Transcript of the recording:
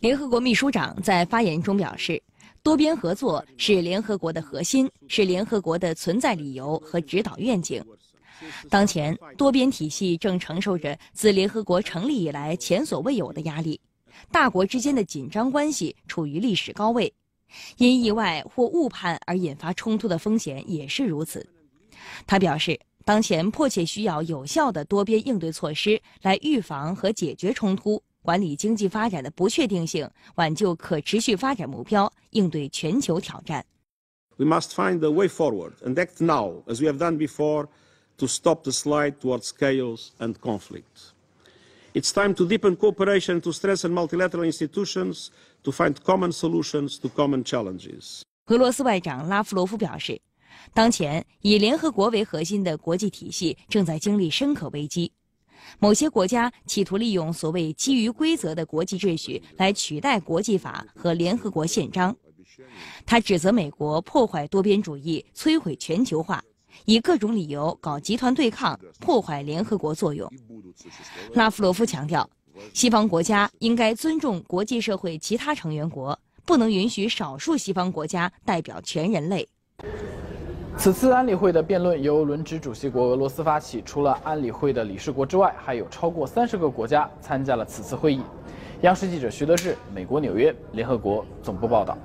联合国秘书长在发言中表示，多边合作是联合国的核心，是联合国的存在理由和指导愿景。当前，多边体系正承受着自联合国成立以来前所未有的压力，大国之间的紧张关系处于历史高位，因意外或误判而引发冲突的风险也是如此。他表示，当前迫切需要有效的多边应对措施来预防和解决冲突。管理经济发展的不确定性，挽救可持续发展目标，应对全球挑战。We must find a way forward, and a c t now, as we have done before, to stop the slide towards chaos and conflict. It's time to deepen cooperation, to strengthen multilateral institutions, to find common solutions to common challenges. 俄罗斯外长拉夫罗夫表示，当前以联合国为核心的国际体系正在经历深刻危机。某些国家企图利用所谓基于规则的国际秩序来取代国际法和联合国宪章，他指责美国破坏多边主义、摧毁全球化，以各种理由搞集团对抗、破坏联合国作用。拉夫罗夫强调，西方国家应该尊重国际社会其他成员国，不能允许少数西方国家代表全人类。此次安理会的辩论由轮值主席国俄罗斯发起。除了安理会的理事国之外，还有超过三十个国家参加了此次会议。央视记者徐德志，美国纽约，联合国总部报道。